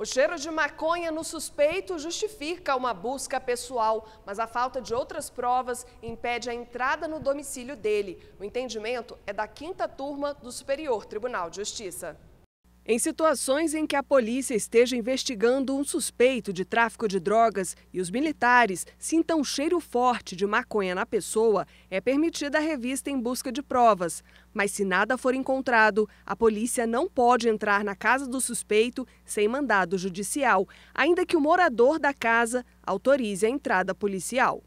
O cheiro de maconha no suspeito justifica uma busca pessoal, mas a falta de outras provas impede a entrada no domicílio dele. O entendimento é da quinta turma do Superior Tribunal de Justiça. Em situações em que a polícia esteja investigando um suspeito de tráfico de drogas e os militares sintam cheiro forte de maconha na pessoa, é permitida a revista em busca de provas. Mas se nada for encontrado, a polícia não pode entrar na casa do suspeito sem mandado judicial, ainda que o morador da casa autorize a entrada policial.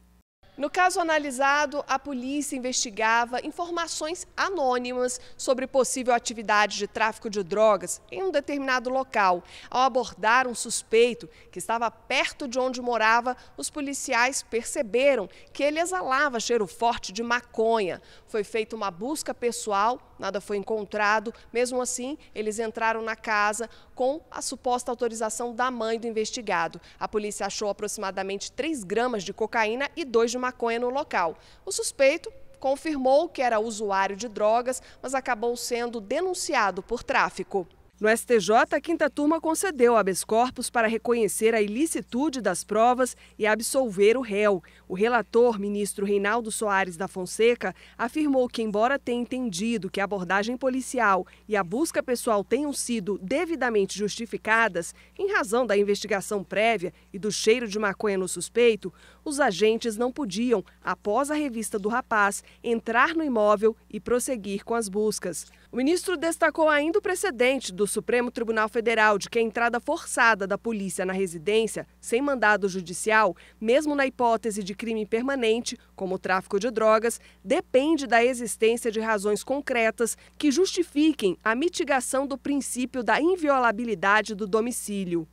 No caso analisado, a polícia investigava informações anônimas sobre possível atividade de tráfico de drogas em um determinado local. Ao abordar um suspeito que estava perto de onde morava, os policiais perceberam que ele exalava cheiro forte de maconha. Foi feita uma busca pessoal, nada foi encontrado. Mesmo assim, eles entraram na casa com a suposta autorização da mãe do investigado. A polícia achou aproximadamente 3 gramas de cocaína e 2 de maconha no local. O suspeito confirmou que era usuário de drogas, mas acabou sendo denunciado por tráfico. No STJ, a quinta turma concedeu habeas corpus para reconhecer a ilicitude das provas e absolver o réu. O relator, ministro Reinaldo Soares da Fonseca, afirmou que, embora tenha entendido que a abordagem policial e a busca pessoal tenham sido devidamente justificadas, em razão da investigação prévia e do cheiro de maconha no suspeito, os agentes não podiam, após a revista do rapaz, entrar no imóvel e prosseguir com as buscas. O ministro destacou ainda o precedente do Supremo Tribunal Federal de que a entrada forçada da polícia na residência, sem mandado judicial, mesmo na hipótese de crime permanente, como o tráfico de drogas, depende da existência de razões concretas que justifiquem a mitigação do princípio da inviolabilidade do domicílio.